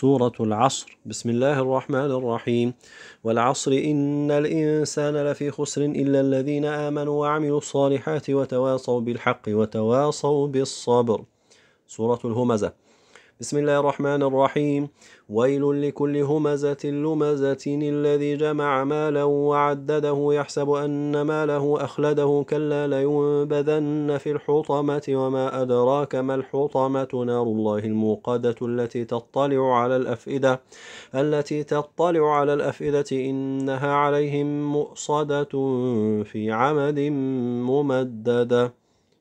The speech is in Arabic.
سورة العصر بسم الله الرحمن الرحيم والعصر إن الإنسان لفي خسر إلا الذين آمنوا وعملوا الصالحات وتواصوا بالحق وتواصوا بالصبر سورة الهمزة بسم الله الرحمن الرحيم ويل لكل همزة لمزة الذي جمع مالا وعدده يحسب أن ماله أخلده كلا لينبذن في الحطمة وما أدراك ما الحطمة نار الله الموقدة التي تطلع على الأفئدة التي تطلع على الأفئدة إنها عليهم مؤصدة في عمد ممدده